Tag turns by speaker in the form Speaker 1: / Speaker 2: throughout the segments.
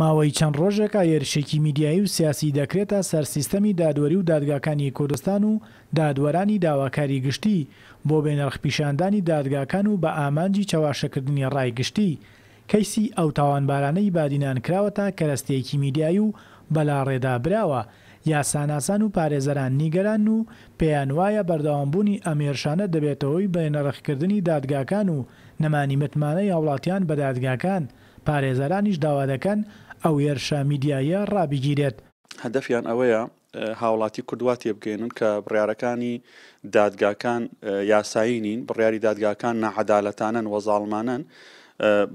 Speaker 1: ماوەی چەند ڕۆژێکە هێرشێکی میدیایی و سیاسی دەکرێتە سەرسیستەمی دادوەری و دادگاکانی کوردستان و دادوەرانی داواکاری گشتی بۆ بێنرخپیشاندانی دادگاکان و بە ئامانجی چاواشەکردنی ڕایگشتی کەیسی ئەو تاوانبارانەی بادینان کراوەتە کەرەستەیەکی میدیایی و بەلا ڕێدا براوە یاساناسان و پارێزەران نیگەران و پێیان وایە بەردەوامبوونی ئەمێرشانە دەبێتەوەی بێنەرەخکردنی دادگاکان و نەمانی متمانەی هاوڵاتیان بە دادگاکان پارێزەرانیش داوا دەکەن ئەو ێرشە میدیایە ڕابیگیرێت
Speaker 2: هەدەفیان ئەوەیە هاوڵاتی کوردواتی بگەێنن کە بڕارەکانی دادگاکان یاسایی نین بڕیاری دادگاکان نەعادالەتانن وەزاڵمانن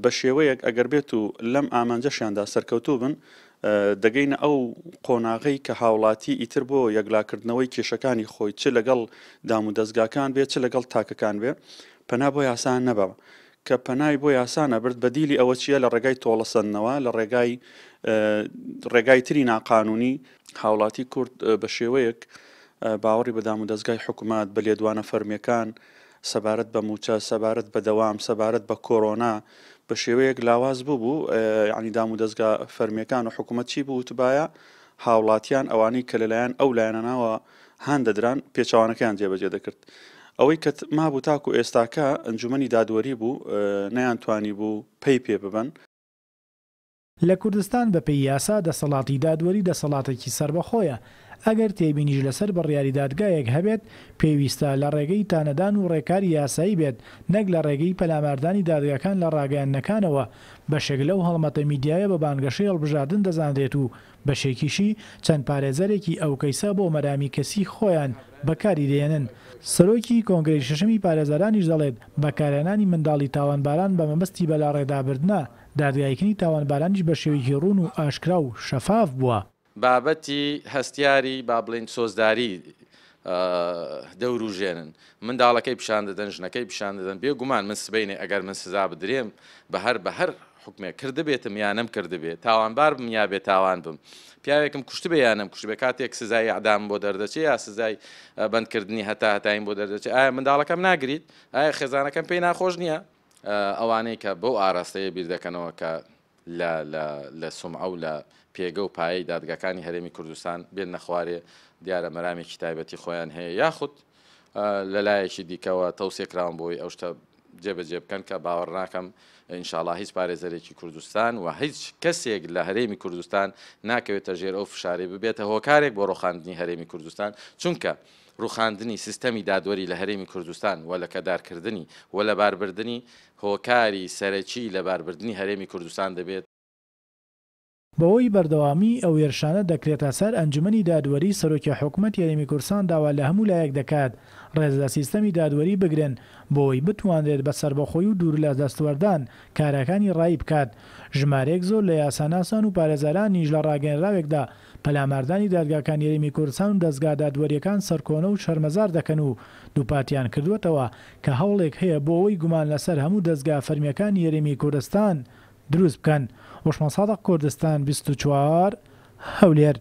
Speaker 2: بە شێوەیەک ئەگەر بێت و لەم ئامانجەشیاندا سەرکەوتوو بن دەگەینە ئەو قۆناغی کە هاوڵاتی ئیتر بۆ یەکلاکردنەوەی کێشەکانی خۆی چ لەگەڵ دام و دەستگاکان بێت چ لەگەڵ تاکەکان بێ پەنا بۆ یاسان نەبەوە کە پەنای بۆ یاسانە برد بەدیلی ئەوە چییە لە ڕێگای تۆڵەسەندنەوە لە ڕێگای ڕێگای تری ناقانونی هاوڵاتی کورد بە شێوەیەک باوەڕی بەدام و دەستگای حکوومەت بە لێدوانە فەرمیەکان سەبارەت بە موچە سەبارەت بە دەوام سەبارەت بە کۆرۆنا بە شێوەیەک لاواز بوو بوو ینی دام و دەستگا فەرمیەکان و حکوومەت چی بوو وتبایە هاوڵاتیان ئەوانەی کە لەلایەن ئەو لایەنە ناوە هەندەدران پێچوانەکەیان جێبەجێ دەکرد ئەوەی کە مابوو تاکو ئێستاکە ئەنجومی دادوەری بوو نەیانتوانی بوو پێی پێ ببەن
Speaker 1: لە کوردستان بە پێی یاسا دەسەڵاتی دادوەری دەسەڵاتێکی سربەخۆیە ئەگەر تێبینیش لەسەر بە ڕیاریدادگایەک هەبێت پێویستە لە ڕێگەی تانەدان و ڕێکاری یاسایی بێت نەک لە ڕێگەی پەلاماردانی دادگەکان لە ڕاگەیانەکانەوە بەشێک لەو هەڵمەتە میدیایە بە بانگەشەی هەڵبژاردن دەزانرێت و بەشێکیشی چەند پارێزەرێکی ئەو کەیسە بۆ مەرامی کەسی خۆیان بەکاری دێنن سەرۆکی کۆنگری ششمی پارێزارانیش دەڵێت بەکارێنانی منداڵی تاوانباران بە مەمەستی بەلا ڕێدابردنا دادگایکننی تاوانبارانیش بە شێوەیەکی ڕوون و ئاشکرا و شەفاف بووە.
Speaker 3: بابەتی هەستیاری با بڵین سۆزداری دەوروژێنن منداڵەکەی پیشان دەدەن ژنەکەی پیشان دەدەن بێ گومان من سبینێ ئەگەر من سزا بدرێم بە هەر بە هەر حکمێ کردبێتم یانم کردبێت تاوانبار بم یا بێت تاوان بم پیاوێکم کوشت بە یانم کوشت بە کاتێک سزای عدام بۆ دەردەچێت یا سزای بندکردنی هەتا هەتاین بۆ دەردەچێت ئایا منداڵەکەم ناگریت ئایا خێزانەکەم پێی ناخۆش نییە ئەوانەیە کە بەو ئاراستەیە بیر دەکەنەوە کە لە سوم ئەو لە پێگە و پایی دادگەکانی هەرێمی کوردستان بێن نەخوارێ دیارە مەرامێکی تایبەتی خۆیان هەیە یاخود لەلایەکی دیکەوە تەوسێکراون بۆی ئەو شتە جێبەجێ بکەن کە باوەڕ ناکەم ئینشاالله هیچ پارێزەرێکی کوردستان و هیچ کەسێک لە هەرێمی کوردستان ناکەوێتە ژێر ئەو فشاری ببێتە هۆکارێک بۆ ڕۆخاندنی هەرێمی کوردستان چونکە ڕوخاندنی سیستەمی دادوەری لە هەرێمی کوردستان و لە کەدارکردنی و لە باربردننی هۆکاری سەرەکی لە باربردننی هەرێمی کوردستان دەبێت
Speaker 1: بەوەی بەردەوامی ئەو وێرشانە دەکرێتە سەر ئەنجمەی دادوەری سەرۆکی حکوومەت یاریمی کورسان داوا لە هەموو لایەک دەکات ڕێز لە سیستەمی دادوەری بگرن بۆی بتوانرێت بە سربەخۆی و دوور لە دەستوەردان کارەکانی ڕای بکات ژمارێک زۆر لە یاساناسان و پارێزاران نیژ لە ڕاگەنراوێکدا پەلاماردانی دادگاکان یاریمی کورسان و دەستگا دادوەریەکان سەرکۆنە و شەرمەزار دەکەن و دووپاتیان کردوێتەوە کە هەوڵێک هەیە بۆ ئەوی گومان لەسەر هەموو دەستگا فەرمیەکان یاریمی کوردستان. دروست بکەن وشمە سادق کوردستان 24 هەولێر